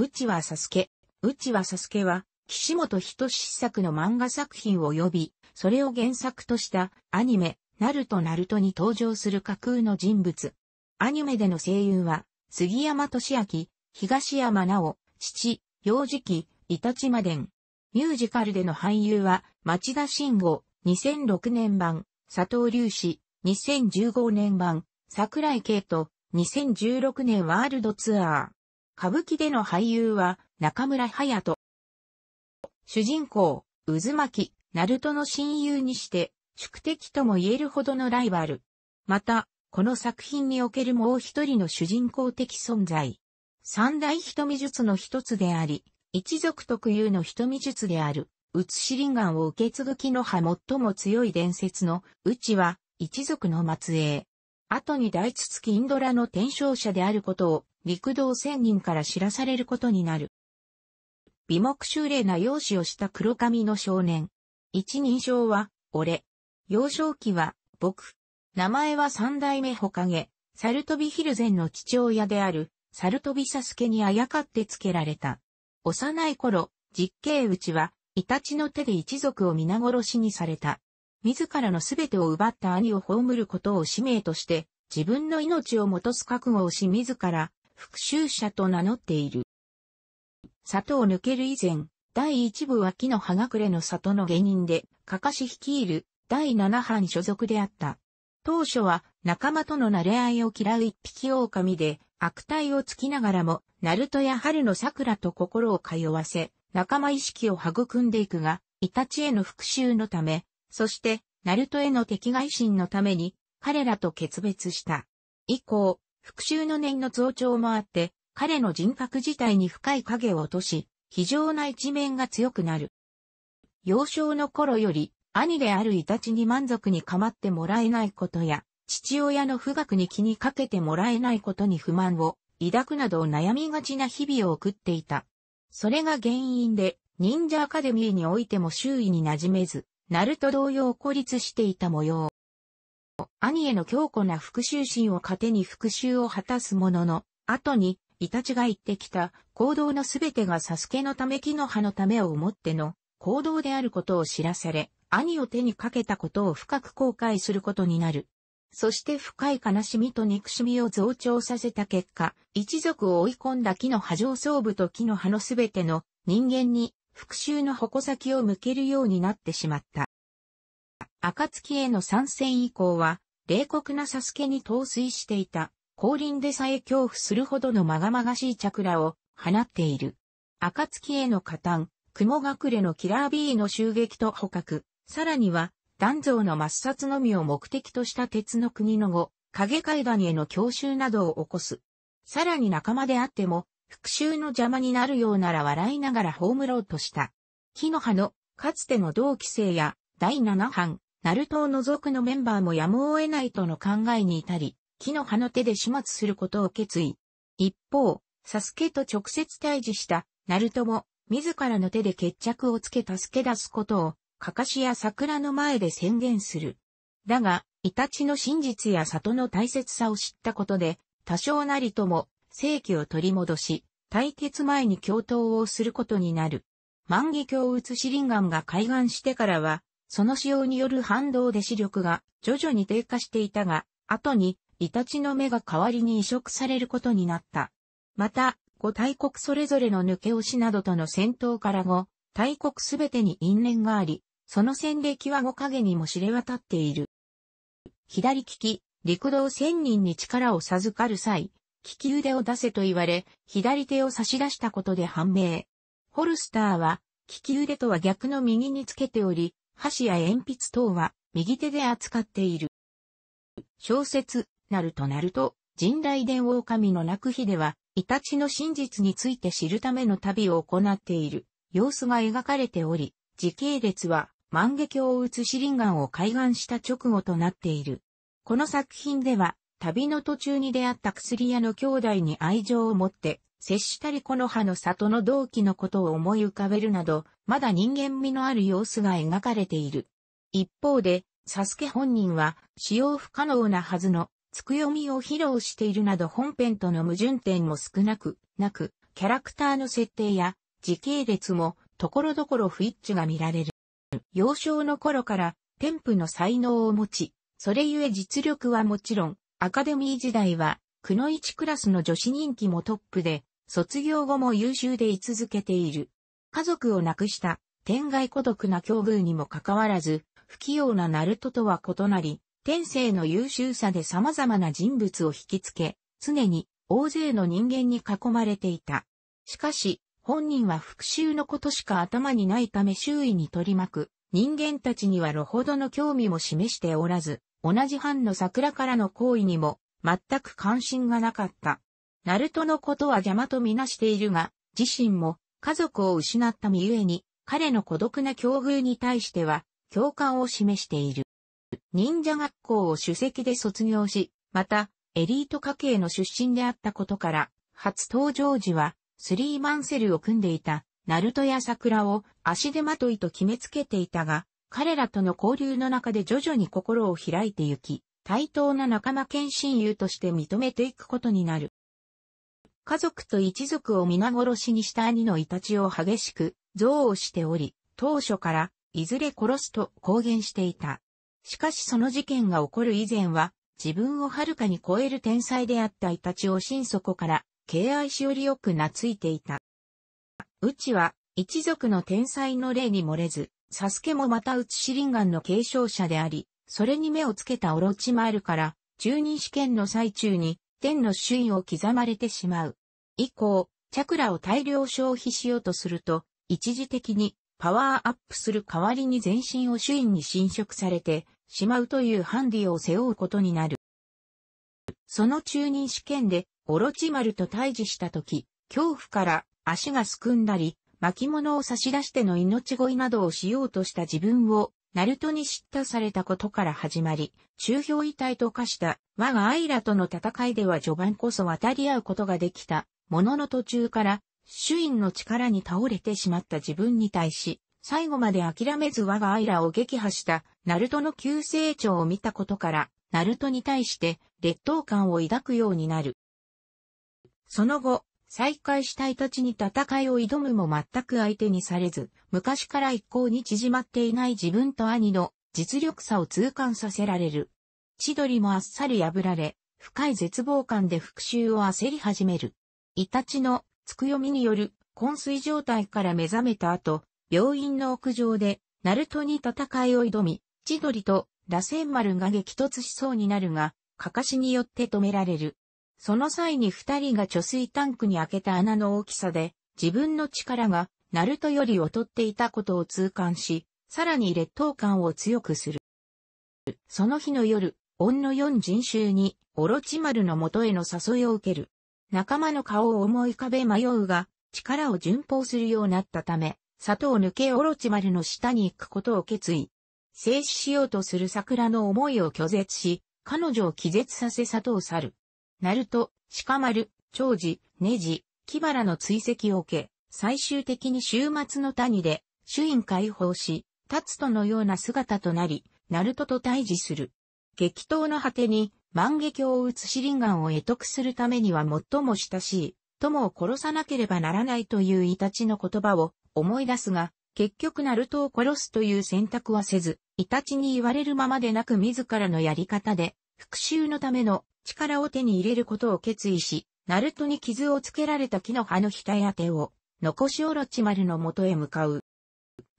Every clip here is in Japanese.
うちはサスケ。うちはサスケは、岸本人志作の漫画作品を呼び、それを原作としたアニメ、ナルトナルトに登場する架空の人物。アニメでの声優は、杉山俊明、東山直、父、幼児期、イタチマデン。ミュージカルでの俳優は、町田慎吾、2006年版、佐藤隆史、2015年版、桜井慶と、2016年ワールドツアー。歌舞伎での俳優は中村隼人。主人公、渦巻、ナルトの親友にして、宿敵とも言えるほどのライバル。また、この作品におけるもう一人の主人公的存在。三大瞳術の一つであり、一族特有の瞳術である、写し輪眼を受け継ぐ木の葉最も強い伝説の、うちは、一族の末裔。後に大筒きインドラの転生者であることを、陸道仙人から知らされることになる。美目秀麗な容姿をした黒髪の少年。一人称は、俺。幼少期は、僕。名前は三代目ほかげ、サルトビヒルゼンの父親である、サルトビサスケにあやかってつけられた。幼い頃、実刑うちは、イタチの手で一族を皆殺しにされた。自らの全てを奪った兄を葬ることを使命として、自分の命をもとす覚悟をし自ら、復讐者と名乗っている。里を抜ける以前、第一部は木の葉隠れの里の下人で、かかし率いる第七班所属であった。当初は仲間との馴れ合いを嫌う一匹狼で、悪態をつきながらも、ナルトや春の桜と心を通わせ、仲間意識を育んでいくが、イタチへの復讐のため、そして、ナルトへの敵外心のために、彼らと決別した。以降、復讐の念の増長もあって、彼の人格自体に深い影を落とし、非常な一面が強くなる。幼少の頃より、兄であるイタチに満足に構ってもらえないことや、父親の富岳に気にかけてもらえないことに不満を抱くなど悩みがちな日々を送っていた。それが原因で、忍者アカデミーにおいても周囲に馴染めず、ナルト同様孤立していた模様。兄への強固な復讐心を糧に復讐を果たすものの、後に、イタチが言ってきた行動のすべてがサスケのため木の葉のためを思っての行動であることを知らされ、兄を手にかけたことを深く後悔することになる。そして深い悲しみと憎しみを増長させた結果、一族を追い込んだ木の葉上層部と木の葉のすべての人間に復讐の矛先を向けるようになってしまった。暁への参戦以降は、冷酷なサスケに陶酔していた、降臨でさえ恐怖するほどのまがまがしいチャクラを放っている。暁への加担、雲隠れのキラービーの襲撃と捕獲、さらには、断像の抹殺のみを目的とした鉄の国の後、影階段への強襲などを起こす。さらに仲間であっても、復讐の邪魔になるようなら笑いながら葬ろうとした。木の葉の、かつての同期生や、第七班、ナルトを除くのメンバーもやむを得ないとの考えに至り、木の葉の手で始末することを決意。一方、サスケと直接対峙したナルトも自らの手で決着をつけ助け出すことを、カカシや桜の前で宣言する。だが、イタチの真実や里の大切さを知ったことで、多少なりとも、正気を取り戻し、対決前に共闘をすることになる。万華鏡つしリンガンが開眼してからは、その使用による反動で視力が徐々に低下していたが、後にイタチの目が代わりに移植されることになった。また、五大国それぞれの抜け押しなどとの戦闘から後、大国すべてに因縁があり、その戦歴は五影にも知れ渡っている。左利き、陸道千人に力を授かる際、利き腕を出せと言われ、左手を差し出したことで判明。ホルスターは、利き腕とは逆の右につけており、箸や鉛筆等は右手で扱っている。小説、なるとなると、神雷伝狼の泣く日では、イタチの真実について知るための旅を行っている様子が描かれており、時系列は万華鏡を打つシリンガンを開眼した直後となっている。この作品では、旅の途中に出会った薬屋の兄弟に愛情を持って接したりこの葉の里の同期のことを思い浮かべるなど、まだ人間味のある様子が描かれている。一方で、サスケ本人は、使用不可能なはずの、つくよみを披露しているなど本編との矛盾点も少なく、なく、キャラクターの設定や、時系列も、ところどころ不一致が見られる。幼少の頃から、天賦の才能を持ち、それゆえ実力はもちろん、アカデミー時代は、くの一クラスの女子人気もトップで、卒業後も優秀で居続けている。家族を亡くした、天外孤独な境遇にもかかわらず、不器用なナルトとは異なり、天性の優秀さで様々な人物を引きつけ、常に大勢の人間に囲まれていた。しかし、本人は復讐のことしか頭にないため周囲に取り巻く、人間たちにはろほどの興味も示しておらず、同じ藩の桜からの行為にも、全く関心がなかった。ナルトのことは邪魔とみなしているが、自身も家族を失った身ゆえに、彼の孤独な境遇に対しては、共感を示している。忍者学校を主席で卒業し、また、エリート家系の出身であったことから、初登場時は、スリーマンセルを組んでいた、ナルトや桜を足手まといと決めつけていたが、彼らとの交流の中で徐々に心を開いてゆき、対等な仲間兼親友として認めていくことになる。家族と一族を皆殺しにした兄のイタチを激しく憎悪しており、当初からいずれ殺すと公言していた。しかしその事件が起こる以前は、自分をはるかに超える天才であったイタチを心底から敬愛しよりよく懐いていた。うちは一族の天才の霊に漏れず、サスケもまたうちシリンガンの継承者であり、それに目をつけたオロチマールから、中任試験の最中に、天の首位を刻まれてしまう。以降、チャクラを大量消費しようとすると、一時的にパワーアップする代わりに全身を主因に侵食されてしまうというハンディを背負うことになる。その中任試験で、オロチマルと対峙した時、恐怖から足がすくんだり、巻物を差し出しての命乞いなどをしようとした自分を、ナルトに叱咤されたことから始まり、中表遺体と化した我がアイラとの戦いでは序盤こそ渡り合うことができたものの途中から主因の力に倒れてしまった自分に対し、最後まで諦めず我がアイラを撃破したナルトの急成長を見たことから、ナルトに対して劣等感を抱くようになる。その後、再会したいたちに戦いを挑むも全く相手にされず、昔から一向に縮まっていない自分と兄の実力差を痛感させられる。千鳥もあっさり破られ、深い絶望感で復讐を焦り始める。イタチのつくよみによる昏睡状態から目覚めた後、病院の屋上で、ナルトに戦いを挑み、千鳥と螺旋丸が激突しそうになるが、かかしによって止められる。その際に二人が貯水タンクに開けた穴の大きさで、自分の力が、ナルトより劣っていたことを痛感し、さらに劣等感を強くする。その日の夜、恩の四人衆に、オロチマルの元への誘いを受ける。仲間の顔を思い浮かべ迷うが、力を順法するようになったため、里を抜けオロチマルの下に行くことを決意。静止しようとする桜の思いを拒絶し、彼女を気絶させ里を去る。ナルト、鹿丸、長寿、ネジ、木原の追跡を受け、最終的に週末の谷で、主因解放し、タツトのような姿となり、ナルトと対峙する。激闘の果てに、万華鏡を打つシリンガンを得得するためには最も親しい、友を殺さなければならないというイタチの言葉を思い出すが、結局ナルトを殺すという選択はせず、イタチに言われるままでなく自らのやり方で、復讐のための力を手に入れることを決意し、ナルトに傷をつけられた木の葉の額当てを、残しオロチ丸の元へ向かう。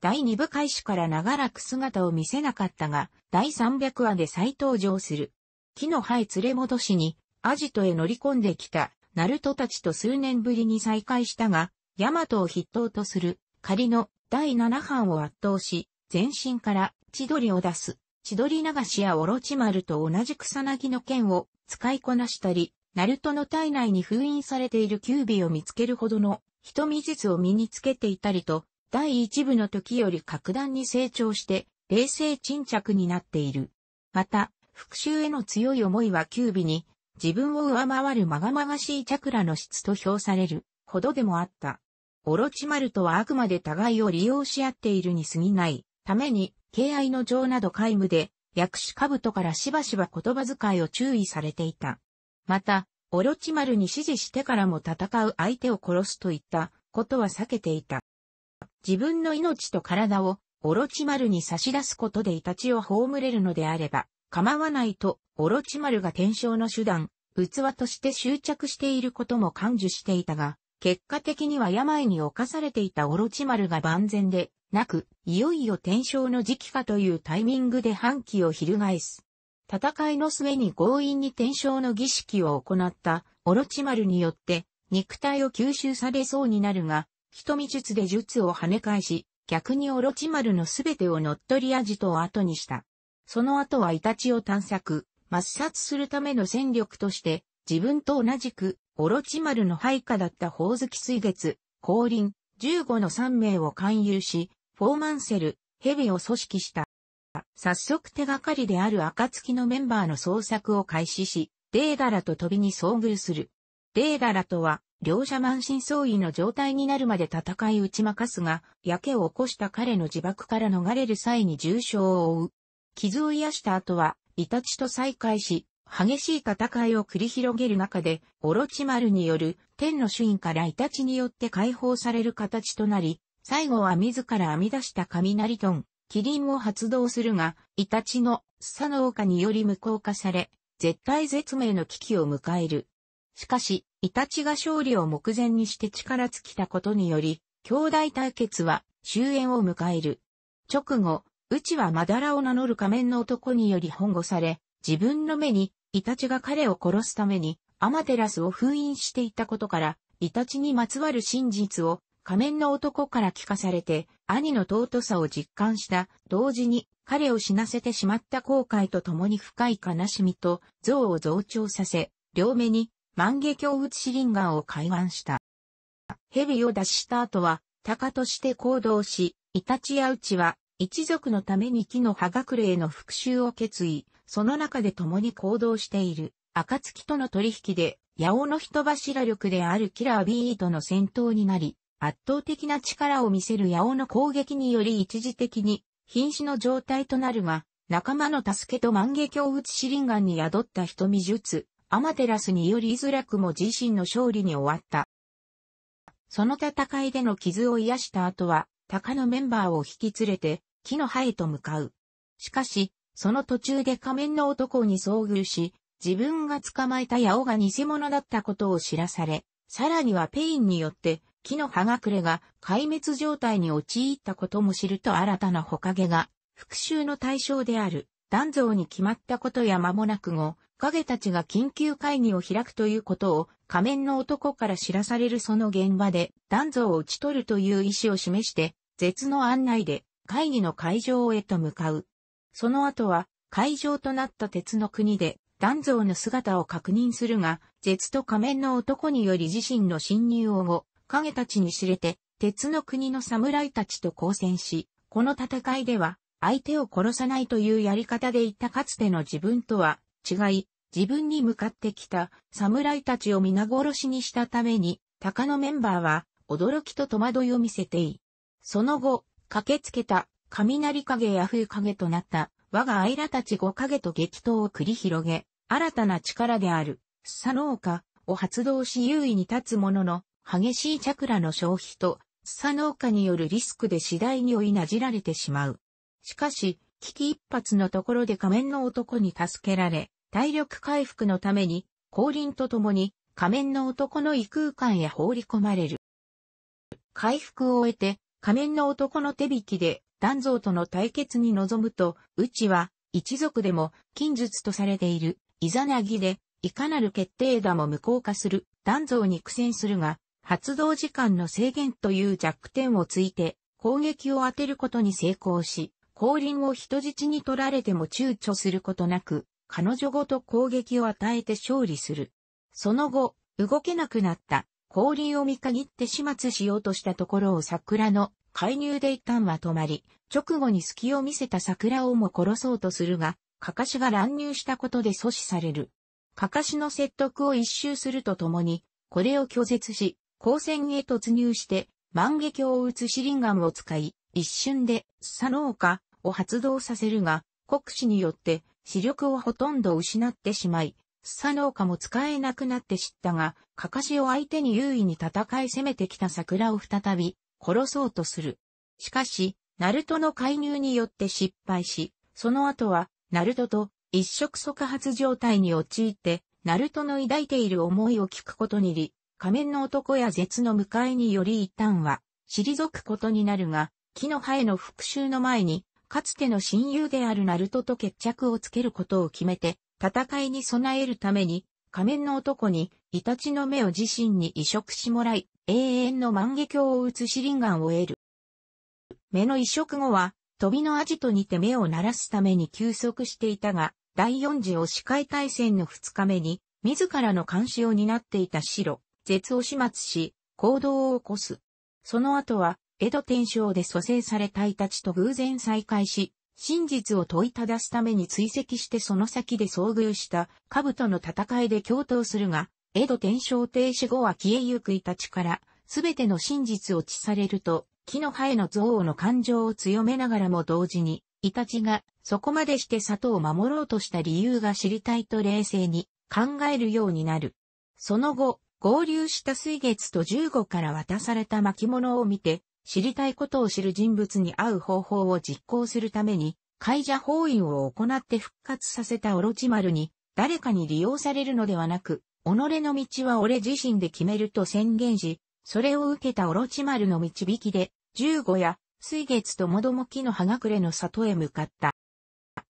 第2部開始から長らく姿を見せなかったが、第300話で再登場する。木の灰連れ戻しに、アジトへ乗り込んできた、ナルトたちと数年ぶりに再会したが、ヤマトを筆頭とする、仮の第七班を圧倒し、全身から千鳥を出す、千鳥流しやオロチマルと同じ草薙の剣を使いこなしたり、ナルトの体内に封印されているキュービを見つけるほどの瞳術を身につけていたりと、第一部の時より格段に成長して、冷静沈着になっている。また、復讐への強い思いは九尾に、自分を上回るまがまがしいチャクラの質と評されるほどでもあった。オロチマルとはあくまで互いを利用し合っているに過ぎないために、敬愛の情など皆無で、薬師兜からしばしば言葉遣いを注意されていた。また、オロチマルに指示してからも戦う相手を殺すといったことは避けていた。自分の命と体をオロチマルに差し出すことでイタチを葬れるのであれば、構わないと、オロチマルが転生の手段、器として執着していることも感受していたが、結果的には病に侵されていたオロチマルが万全で、なく、いよいよ転生の時期かというタイミングで反旗を翻す。戦いの末に強引に転生の儀式を行ったオロチマルによって肉体を吸収されそうになるが、瞳術で術を跳ね返し、逆にオロチマルのすべてを乗っ取り味と後にした。その後はイタチを探索、抹殺するための戦力として、自分と同じく、オロチマルの配下だった宝月水月、降臨、15の3名を勧誘し、フォーマンセル、ヘビを組織した。早速手がかりである暁のメンバーの捜索を開始し、デーダラと飛びに遭遇する。デーダラとは、両者満身創痍の状態になるまで戦い打ち負かすが、やけを起こした彼の自爆から逃れる際に重傷を負う、傷を癒した後は、イタチと再会し、激しい戦いを繰り広げる中で、オロチマルによる天の主因からイタチによって解放される形となり、最後は自ら編み出した雷トン、キリンを発動するが、イタチのスサノオカにより無効化され、絶体絶命の危機を迎える。しかし、イタチが勝利を目前にして力尽きたことにより、兄弟対決は終焉を迎える。直後、うちはマダラを名乗る仮面の男により本護され、自分の目に、イタチが彼を殺すために、アマテラスを封印していたことから、イタチにまつわる真実を仮面の男から聞かされて、兄の尊さを実感した、同時に彼を死なせてしまった後悔と共に深い悲しみと、憎を増長させ、両目に万華鏡打ちリンガーを開眼した。蛇を脱した後は、鷹として行動し、イタチやウチは一族のために木の葉隠れへの復讐を決意、その中で共に行動している、暁との取引で、八尾の人柱力であるキラービーとの戦闘になり、圧倒的な力を見せる八尾の攻撃により一時的に、瀕死の状態となるが、仲間の助けと万華鏡打ちリンガンに宿った瞳術、アマテラスにより居づらくも自身の勝利に終わった。その戦いでの傷を癒した後は、鷹のメンバーを引き連れて、木の葉へと向かう。しかし、その途中で仮面の男に遭遇し、自分が捕まえた八尾が偽物だったことを知らされ、さらにはペインによって、木の葉隠れが壊滅状態に陥ったことも知ると新たな火影が、復讐の対象である、断像に決まったことや間もなく後、影たちが緊急会議を開くということを仮面の男から知らされるその現場で断像を打ち取るという意思を示して、絶の案内で会議の会場へと向かう。その後は、会場となった鉄の国で、断像の姿を確認するが、絶と仮面の男により自身の侵入を後、影たちに知れて、鉄の国の侍たちと交戦し、この戦いでは、相手を殺さないというやり方でいったかつての自分とは違い、自分に向かってきた侍たちを皆殺しにしたために、鷹のメンバーは驚きと戸惑いを見せてい。その後、駆けつけた、雷影や風影となった、我がアイラたち五影と激闘を繰り広げ、新たな力である、スサノオカを発動し優位に立つものの、激しいチャクラの消費と、スサノオカによるリスクで次第に追いなじられてしまう。しかし、危機一髪のところで仮面の男に助けられ、体力回復のために、降臨とともに、仮面の男の異空間へ放り込まれる。回復を終えて、仮面の男の手引きで、断蔵との対決に臨むと、うちは、一族でも、近術とされている、イザナギで、いかなる決定打も無効化する、断蔵に苦戦するが、発動時間の制限という弱点をついて、攻撃を当てることに成功し、後輪を人質に取られても躊躇することなく、彼女ごと攻撃を与えて勝利する。その後、動けなくなった氷を見限って始末しようとしたところを桜の介入で一旦は止まり、直後に隙を見せた桜をも殺そうとするが、かかしが乱入したことで阻止される。かかしの説得を一周するとともに、これを拒絶し、光線へ突入して、万華鏡を打つシリンガンを使い、一瞬で、スサノオカを発動させるが、国士によって、視力をほとんど失ってしまい、ノ農家も使えなくなって知ったが、かかしを相手に優位に戦い攻めてきた桜を再び殺そうとする。しかし、ナルトの介入によって失敗し、その後は、ナルトと一触即発状態に陥って、ナルトの抱いている思いを聞くことにり、仮面の男や絶の迎えにより一旦は、退くことになるが、木の葉への復讐の前に、かつての親友であるナルトと決着をつけることを決めて、戦いに備えるために、仮面の男に、イタチの目を自身に移植しもらい、永遠の万華鏡を打つシリンガンを得る。目の移植後は、飛びのアジトにて目を鳴らすために休息していたが、第四次を司会大戦の二日目に、自らの監視を担っていた白、絶を始末し、行動を起こす。その後は、江戸天正で蘇生されたイタチと偶然再会し、真実を問いただすために追跡してその先で遭遇した兜との戦いで共闘するが、江戸天正停止後は消えゆくいたちから、すべての真実を知されると、木の葉への憎悪の感情を強めながらも同時に、イタチがそこまでして里を守ろうとした理由が知りたいと冷静に考えるようになる。その後、合流した水月と十五から渡された巻物を見て、知りたいことを知る人物に会う方法を実行するために、会社法院を行って復活させたオロチマルに、誰かに利用されるのではなく、己の道は俺自身で決めると宣言し、それを受けたオロチマルの導きで、十五夜、水月ともども木の葉隠れの里へ向かった。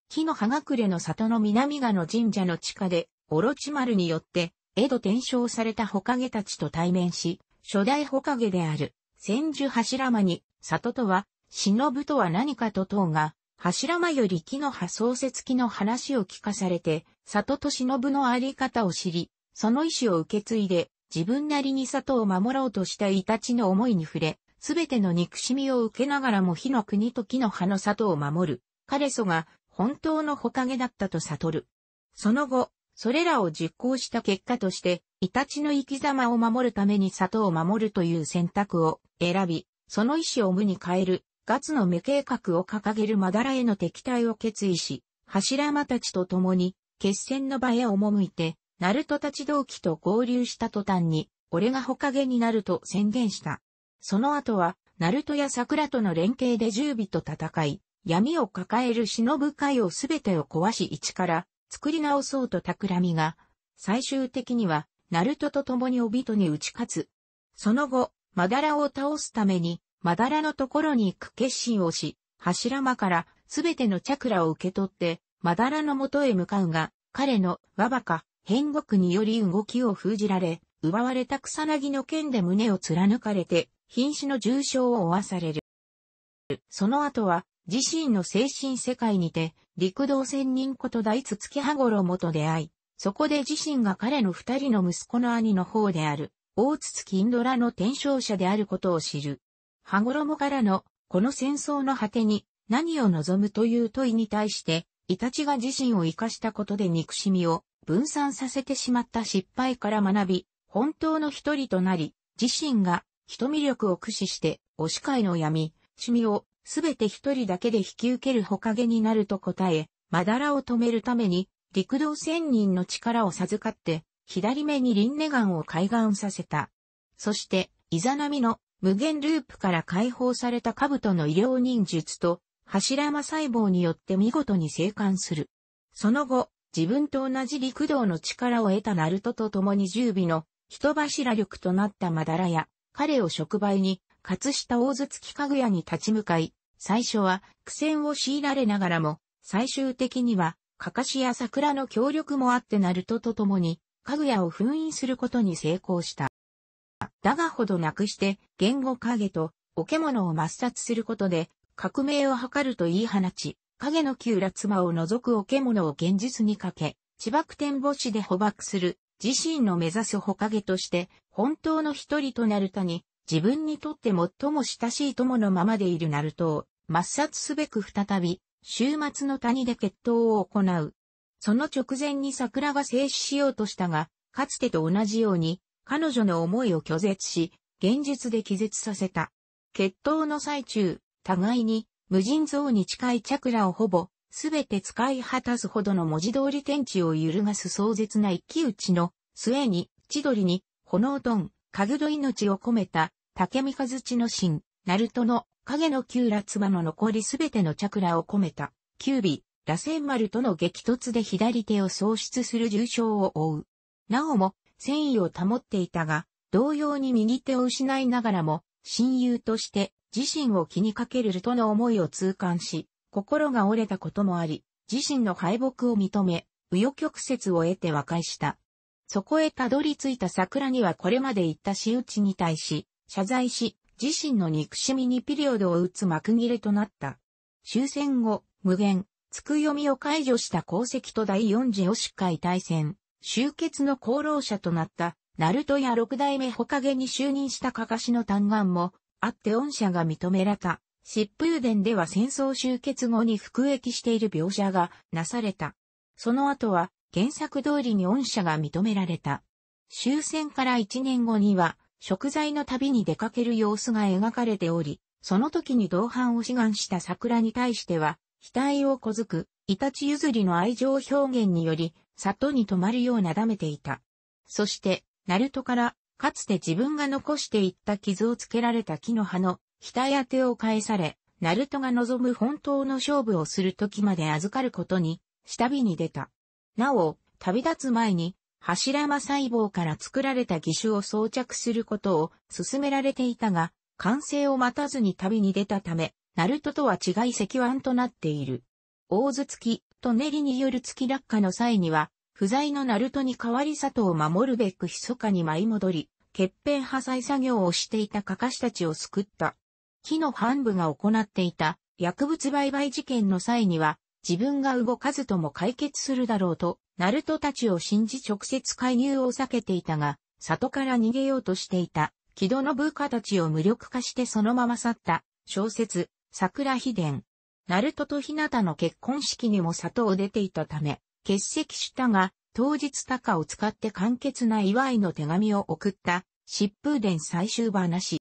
木の葉隠れの里の南賀の神社の地下で、オロチマルによって、江戸転生されたホカゲたちと対面し、初代ホカゲである、千住柱間に、里とは、忍とは何かと問うが、柱間より木の葉創設木の話を聞かされて、里と忍のあり方を知り、その意志を受け継いで、自分なりに里を守ろうとしたイタチの思いに触れ、すべての憎しみを受けながらも火の国と木の葉の里を守る。彼素が本当のほかげだったと悟る。その後、それらを実行した結果として、イタチの生き様を守るために里を守るという選択を選び、その意志を無に変える、ガツの無計画を掲げるマダラへの敵対を決意し、柱間たちと共に、決戦の場へ赴いて、ナルトたち同期と合流した途端に、俺がほかげになると宣言した。その後は、ナルトや桜との連携で十尾と戦い、闇を抱える忍ぶ会をすべてを壊し一から作り直そうと企みが、最終的には、ナルトと共に帯とに打ち勝つ。その後、マダラを倒すために、マダラのところに行く決心をし、柱間からすべてのチャクラを受け取って、マダラの元へ向かうが、彼の和バか、変国により動きを封じられ、奪われた草薙の剣で胸を貫かれて、瀕死の重傷を負わされる。その後は、自身の精神世界にて、陸道仙人こと大津月羽五郎元出会い、そこで自身が彼の二人の息子の兄の方である、大筒金ドラの転生者であることを知る。羽衣からの、この戦争の果てに、何を望むという問いに対して、イタチが自身を生かしたことで憎しみを分散させてしまった失敗から学び、本当の一人となり、自身が人魅力を駆使して、お司会の闇、趣味をすべて一人だけで引き受けるほかげになると答え、まだらを止めるために、陸道仙人の力を授かって、左目にリンネガンを開眼させた。そして、イザナミの無限ループから解放された兜の医療忍術と柱間細胞によって見事に生還する。その後、自分と同じ陸道の力を得たナルトと共に十尾の人柱力となったマダラや、彼を触媒に、活した大月かぐやに立ち向かい、最初は苦戦を強いられながらも、最終的には、カカシや桜の協力もあってナルトと共に、かぐやを封印することに成功した。だがほどなくして、言語影と、お獣を抹殺することで、革命を図ると言い放ち、影の旧ら妻を除くお獣を現実にかけ、千葉天母市で捕獲する、自身の目指すほかげとして、本当の一人となるたに、自分にとって最も親しい友のままでいるナルトを、抹殺すべく再び、終末の谷で決闘を行う。その直前に桜が静止しようとしたが、かつてと同じように、彼女の思いを拒絶し、現実で気絶させた。決闘の最中、互いに、無尽蔵に近いチャクラをほぼ、すべて使い果たすほどの文字通り天地を揺るがす壮絶な一騎打ちの末に、千鳥に、炎とん、かぐど命を込めた、竹三日月の神、ナルトの影のキューラツバの残りすべてのチャクラを込めた、キュービ、螺旋丸との激突で左手を喪失する重傷を負う。なおも、戦意を保っていたが、同様に右手を失いながらも、親友として自身を気にかけるとの思いを痛感し、心が折れたこともあり、自身の敗北を認め、右翼曲折を得て和解した。そこへたどり着いた桜にはこれまで言った仕打ちに対し、謝罪し、自身の憎しみにピリオドを打つ幕切れとなった。終戦後、無限、つくよみを解除した功績と第四次オシカイ大戦、終結の功労者となった、ナルトや六代目ホカゲに就任したカカシの嘆願も、あって恩赦が認められた。疾風伝では戦争終結後に服役している描写がなされた。その後は原作通りに恩赦が認められた。終戦から一年後には食材の旅に出かける様子が描かれており、その時に同伴を志願した桜に対しては額を小づく、イタチ譲りの愛情表現により、里に止まるようなだめていた。そして、ナルトから、かつて自分が残していった傷をつけられた木の葉の、額当てを返され、ナルトが望む本当の勝負をする時まで預かることに、下火に出た。なお、旅立つ前に、柱間細胞から作られた義手を装着することを勧められていたが、完成を待たずに旅に出たため、ナルトとは違い石腕となっている。大津月、と練りによる月落下の際には、不在のナルトに代わり里を守るべく密かに舞い戻り、欠片破砕作業をしていたカカシたちを救った。木の半部が行っていた薬物売買事件の際には、自分が動かずとも解決するだろうと、ナルトたちを信じ直接介入を避けていたが、里から逃げようとしていた、木戸の部下たちを無力化してそのまま去った、小説、桜秘伝。ナルトと日向の結婚式にも里を出ていたため、欠席したが、当日鷹を使って簡潔な祝いの手紙を送った、疾風伝最終話。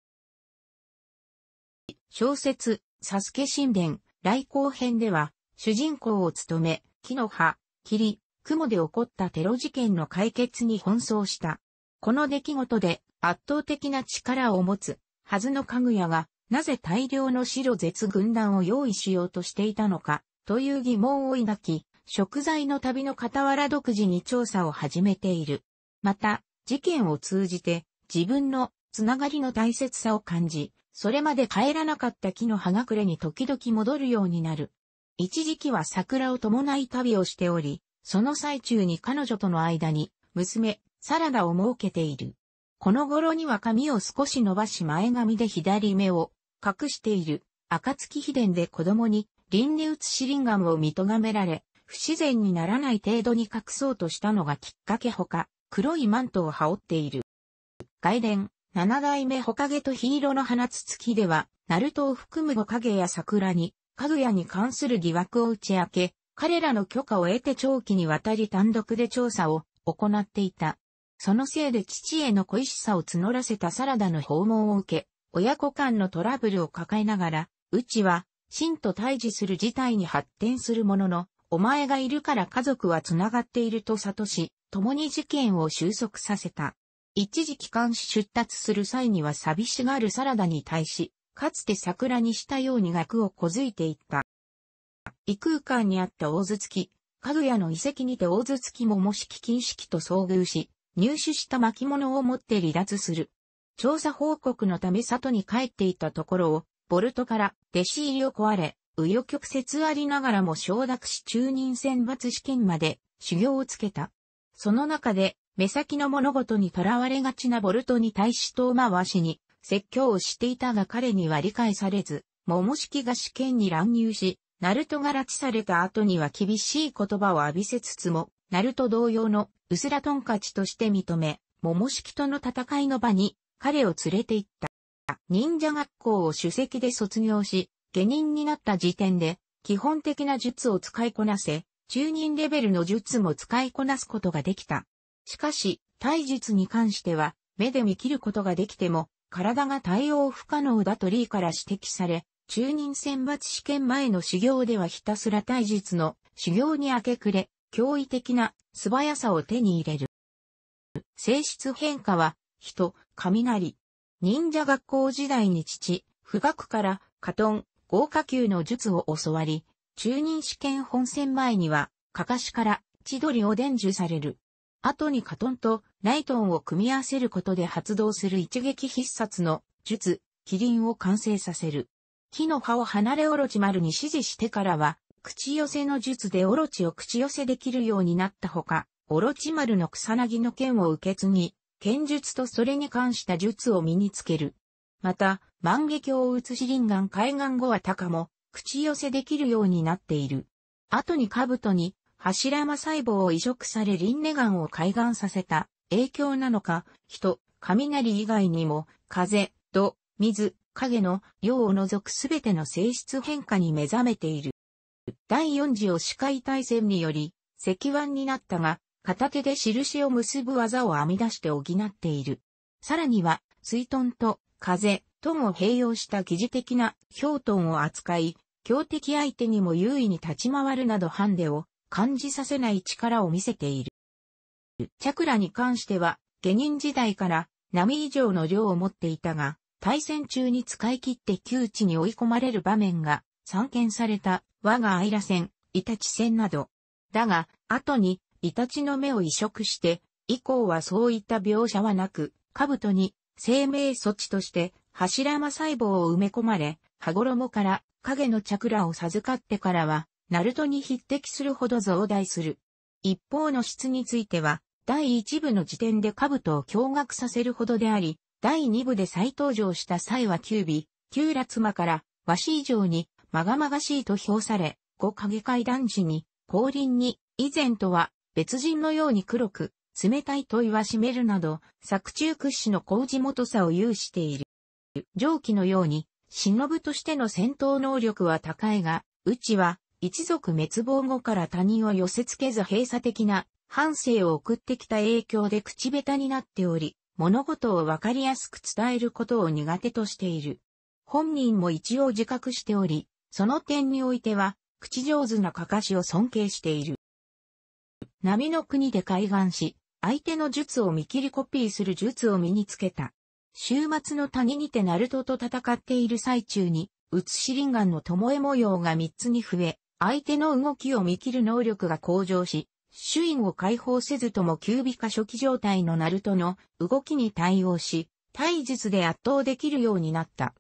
小説、サスケ神殿、来光編では、主人公を務め、木の葉、霧、雲で起こったテロ事件の解決に奔走した。この出来事で圧倒的な力を持つはずのかぐやがなぜ大量の白絶軍団を用意しようとしていたのか、という疑問を抱き、食材の旅の傍ら独自に調査を始めている。また、事件を通じて自分のつながりの大切さを感じ、それまで帰らなかった木の葉隠れに時々戻るようになる。一時期は桜を伴い旅をしており、その最中に彼女との間に、娘、サラダを設けている。この頃には髪を少し伸ばし前髪で左目を隠している、暁秘伝で子供に、輪廻ンガムを見とがめられ、不自然にならない程度に隠そうとしたのがきっかけほか、黒いマントを羽織っている。外伝、七代目ホカゲとヒーローの放つ月では、ナルトを含む五影や桜に、かぐやに関する疑惑を打ち明け、彼らの許可を得て長期にわたり単独で調査を行っていた。そのせいで父への恋しさを募らせたサラダの訪問を受け、親子間のトラブルを抱えながら、うちは、真と対峙する事態に発展するものの、お前がいるから家族は繋がっていると悟し、共に事件を収束させた。一時帰還し出立する際には寂しがるサラダに対し、かつて桜にしたように額をこづいていった。異空間にあった大頭月、き、具屋の遺跡にて大頭月きもし危禁式と遭遇し、入手した巻物を持って離脱する。調査報告のため里に帰っていたところを、ボルトから弟子入りを壊れ、紆余曲折ありながらも承諾し中任選抜試験まで修行をつけた。その中で、目先の物事にとらわれがちなボルトに対し遠回しに説教をしていたが彼には理解されず、桃式が試験に乱入し、ナルトが拉致された後には厳しい言葉を浴びせつつも、ナルト同様の薄らとトンカチとして認め、桃式との戦いの場に彼を連れて行った。忍者学校を主席で卒業し、下忍になった時点で、基本的な術を使いこなせ、中忍レベルの術も使いこなすことができた。しかし、体術に関しては、目で見切ることができても、体が対応不可能だとリーから指摘され、中忍選抜試験前の修行ではひたすら体術の修行に明け暮れ、驚異的な素早さを手に入れる。性質変化は人、雷。忍者学校時代に父、富岳からカトン、豪華級の術を教わり、中任試験本戦前には、カカシから千鳥を伝授される。後にカトンとライトンを組み合わせることで発動する一撃必殺の術、キリンを完成させる。木の葉を離れオロチ丸に指示してからは、口寄せの術でオロチを口寄せできるようになったほか、オロチ丸の草薙の剣を受け継ぎ、剣術とそれに関した術を身につける。また、万華鏡を写し林眼海岸後は高も、口寄せできるようになっている。後に兜に、柱間細胞を移植され輪廻岩を開眼させた影響なのか、人、雷以外にも、風、土、水、影の、陽を除くすべての性質変化に目覚めている。第四次を視界体戦により、石腕になったが、片手で印を結ぶ技を編み出して補っている。さらには、水遁と風、とも併用した疑似的な氷遁を扱い、強敵相手にも優位に立ち回るなどハンデを感じさせない力を見せている。チャクラに関しては、下人時代から波以上の量を持っていたが、対戦中に使い切って窮地に追い込まれる場面が散見された我がアイラ戦、イタチ戦など。だが、後にイタチの目を移植して、以降はそういった描写はなく、兜に生命措置として柱間細胞を埋め込まれ、羽衣から影のチャクラを授かってからは、ナルトに匹敵するほど増大する。一方の質については、第一部の時点で兜を驚愕させるほどであり、第二部で再登場した際は九尾、九羅妻から和紙以上にまがまがしいと評され、五影階段時に、降臨に、以前とは別人のように黒く、冷たい問いはめるなど、作中屈指の工事元さを有している。上記のように、忍としての戦闘能力は高いが、うちは、一族滅亡後から他人を寄せ付けず閉鎖的な、反省を送ってきた影響で口下手になっており、物事をわかりやすく伝えることを苦手としている。本人も一応自覚しており、その点においては、口上手なかかしを尊敬している。波の国で開眼し、相手の術を見切りコピーする術を身につけた。週末の谷にてナルトと戦っている最中に、うつしリンガンの巴模様が3つに増え、相手の動きを見切る能力が向上し、主因を解放せずとも急ュ化初期状態のナルトの動きに対応し、体術で圧倒できるようになった。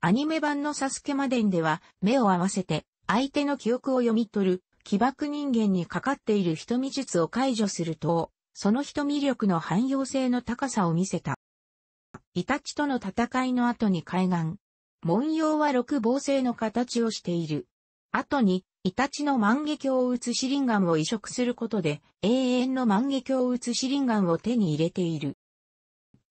アニメ版のサスケマデンでは目を合わせて相手の記憶を読み取る起爆人間にかかっている瞳術を解除すると、その瞳力の汎用性の高さを見せた。イタチとの戦いの後に海岸。文様は六芒星の形をしている。後に、イタチの万華鏡を打つシリンガンを移植することで、永遠の万華鏡を打つシリンガンを手に入れている。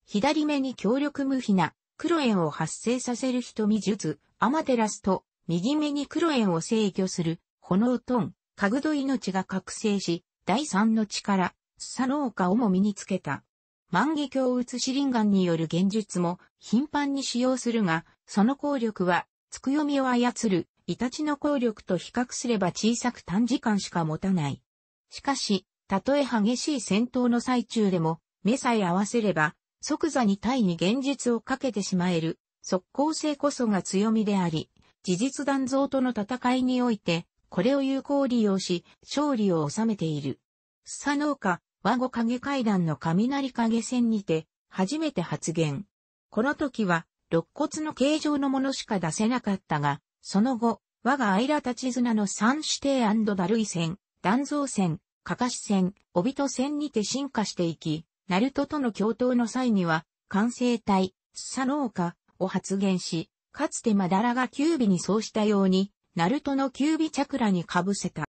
左目に強力無比な、黒炎を発生させる瞳術、アマテラスと、右目に黒炎を制御する、炎トン、家具と命が覚醒し、第三の力、スサノオカをも身につけた。万華鏡リしガンによる現術も頻繁に使用するが、その効力は、つくよみを操る、イタチの効力と比較すれば小さく短時間しか持たない。しかし、たとえ激しい戦闘の最中でも、目さえ合わせれば、即座に体に現実をかけてしまえる、速攻性こそが強みであり、事実断像との戦いにおいて、これを有効利用し、勝利を収めている。スサノーカ、和語影階段の雷影戦にて、初めて発言。この時は、肋骨の形状のものしか出せなかったが、その後、我がアイラ立ち綱の三指定ダルイ戦、断蔵戦、かかし戦、オビト戦にて進化していき、ナルトとの共闘の際には、完成体、スサノーカを発言し、かつてマダラがキュービにそうしたように、ナルトのキュービチャクラに被せた。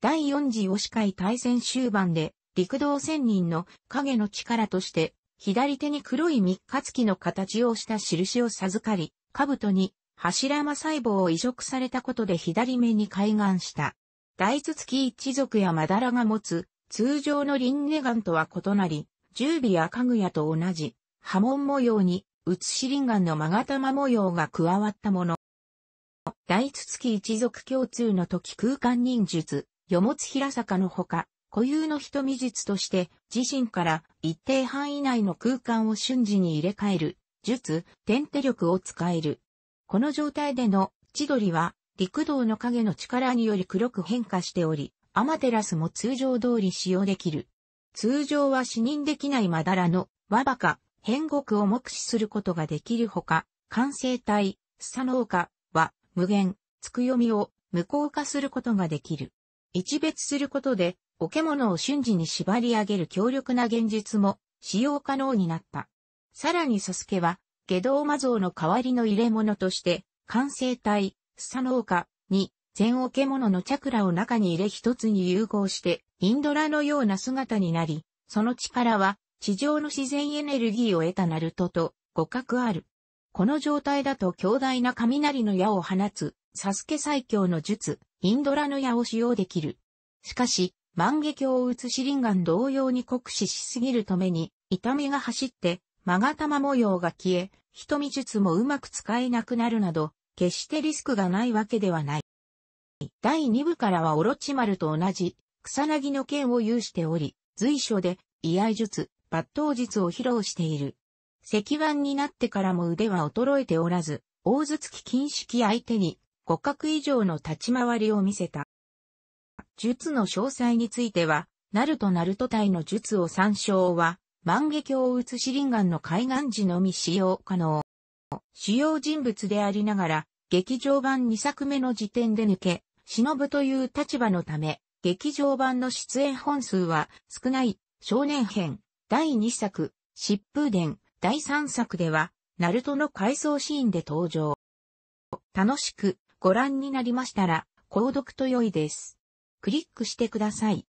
第四次オシカイ大戦終盤で、陸道仙人の影の力として、左手に黒い三日月の形をした印を授かり、兜に柱間細胞を移植されたことで左目に開眼した。大筒月一族やマダラが持つ通常のリンネガンとは異なり、十尾や家具屋と同じ波紋模様に写しリンガンの勾玉模様が加わったもの。大筒木一族共通の時空間忍術、与物平坂のほか、固有の瞳術として、自身から一定範囲内の空間を瞬時に入れ替える、術、天手力を使える。この状態での千鳥は、陸道の影の力により黒く変化しており、アマテラスも通常通り使用できる。通常は視認できないまだらの、和馬鹿、変獄を目視することができるほか、完成体、スサノオカ、無限、つくよみを無効化することができる。一別することで、おけものを瞬時に縛り上げる強力な現実も使用可能になった。さらにサスケは、下道魔像の代わりの入れ物として、完成体、スサノオカに、全おけもののチャクラを中に入れ一つに融合して、インドラのような姿になり、その力は、地上の自然エネルギーを得たナルトと互角ある。この状態だと強大な雷の矢を放つ、サスケ最強の術、インドラの矢を使用できる。しかし、万華鏡を打つシリンガン同様に酷使しすぎるために、痛みが走って、マガタマ模様が消え、瞳術もうまく使えなくなるなど、決してリスクがないわけではない。第2部からはオロチマルと同じ、草薙の剣を有しており、随所で、居合術、抜刀術を披露している。石腕になってからも腕は衰えておらず、大頭突き禁式相手に互角以上の立ち回りを見せた。術の詳細については、ナルトナルト体の術を参照は、万華鏡を打つシリンガンの海岸時のみ使用可能。主要人物でありながら、劇場版2作目の時点で抜け、忍という立場のため、劇場版の出演本数は少ない少年編、第2作、疾風伝、第3作では、ナルトの回想シーンで登場。楽しくご覧になりましたら、購読と良いです。クリックしてください。